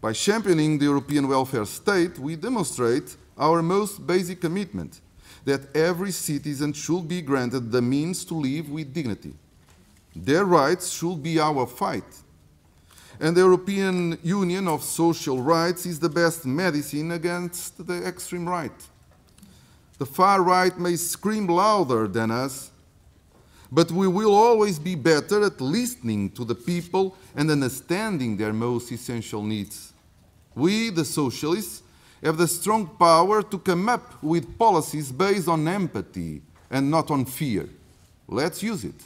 By championing the European welfare state, we demonstrate our most basic commitment that every citizen should be granted the means to live with dignity. Their rights should be our fight. And the European Union of Social Rights is the best medicine against the extreme right. The far right may scream louder than us, but we will always be better at listening to the people and understanding their most essential needs. We, the socialists, have the strong power to come up with policies based on empathy and not on fear. Let's use it.